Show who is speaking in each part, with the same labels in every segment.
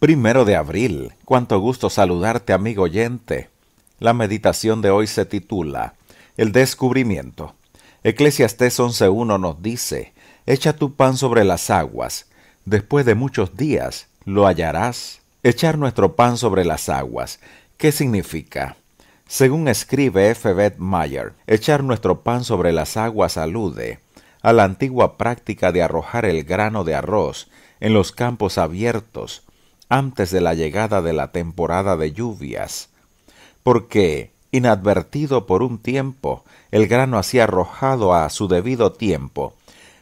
Speaker 1: Primero de abril. Cuánto gusto saludarte, amigo oyente. La meditación de hoy se titula El descubrimiento. Eclesiastés 11.1 nos dice, Echa tu pan sobre las aguas, después de muchos días lo hallarás. Echar nuestro pan sobre las aguas. ¿Qué significa? Según escribe F. B. Mayer, echar nuestro pan sobre las aguas alude a la antigua práctica de arrojar el grano de arroz en los campos abiertos antes de la llegada de la temporada de lluvias, porque, inadvertido por un tiempo, el grano así arrojado a su debido tiempo,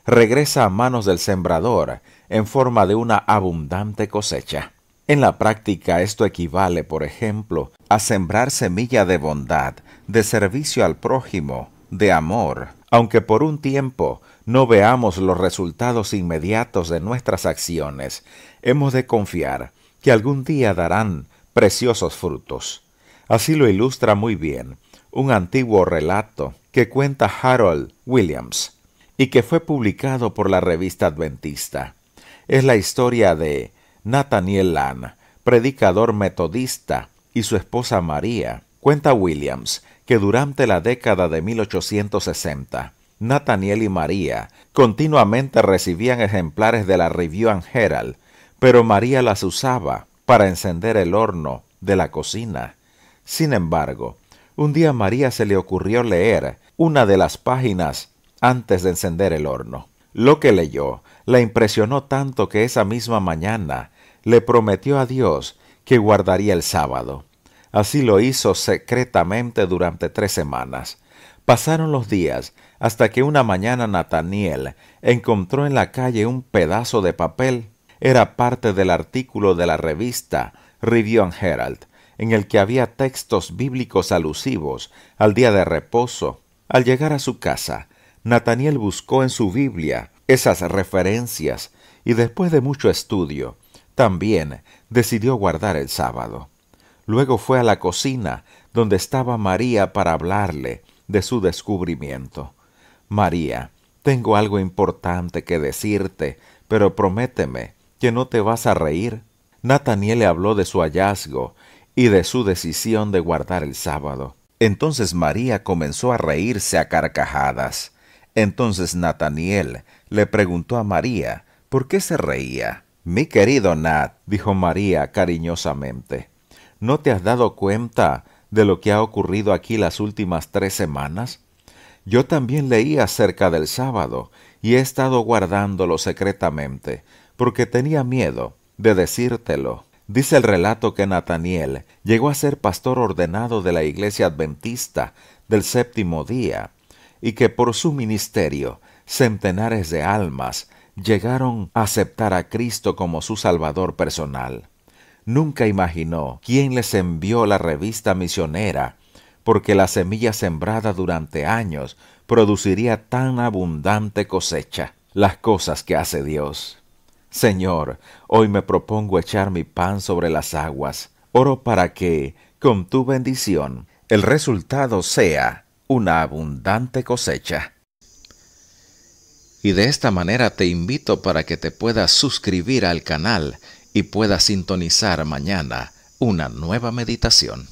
Speaker 1: regresa a manos del sembrador en forma de una abundante cosecha. En la práctica esto equivale, por ejemplo, a sembrar semilla de bondad, de servicio al prójimo, de amor, aunque por un tiempo no veamos los resultados inmediatos de nuestras acciones, hemos de confiar que algún día darán preciosos frutos. Así lo ilustra muy bien un antiguo relato que cuenta Harold Williams y que fue publicado por la revista adventista. Es la historia de Nathaniel Lann, predicador metodista, y su esposa María, Cuenta Williams que durante la década de 1860, Nathaniel y María continuamente recibían ejemplares de la Review and Herald, pero María las usaba para encender el horno de la cocina. Sin embargo, un día a María se le ocurrió leer una de las páginas antes de encender el horno. Lo que leyó la impresionó tanto que esa misma mañana le prometió a Dios que guardaría el sábado. Así lo hizo secretamente durante tres semanas. Pasaron los días hasta que una mañana Nathaniel encontró en la calle un pedazo de papel. Era parte del artículo de la revista Review and Herald, en el que había textos bíblicos alusivos al día de reposo. Al llegar a su casa, Nathaniel buscó en su Biblia esas referencias y después de mucho estudio, también decidió guardar el sábado. Luego fue a la cocina, donde estaba María para hablarle de su descubrimiento. María, tengo algo importante que decirte, pero prométeme que no te vas a reír. Nataniel le habló de su hallazgo y de su decisión de guardar el sábado. Entonces María comenzó a reírse a carcajadas. Entonces Nataniel le preguntó a María por qué se reía. Mi querido Nat, dijo María cariñosamente, ¿No te has dado cuenta de lo que ha ocurrido aquí las últimas tres semanas? Yo también leí acerca del sábado y he estado guardándolo secretamente, porque tenía miedo de decírtelo. Dice el relato que Nathaniel llegó a ser pastor ordenado de la iglesia adventista del séptimo día, y que por su ministerio centenares de almas llegaron a aceptar a Cristo como su Salvador personal nunca imaginó quién les envió la revista misionera, porque la semilla sembrada durante años produciría tan abundante cosecha. Las cosas que hace Dios. Señor, hoy me propongo echar mi pan sobre las aguas. Oro para que, con tu bendición, el resultado sea una abundante cosecha. Y de esta manera te invito para que te puedas suscribir al canal y pueda sintonizar mañana una nueva meditación.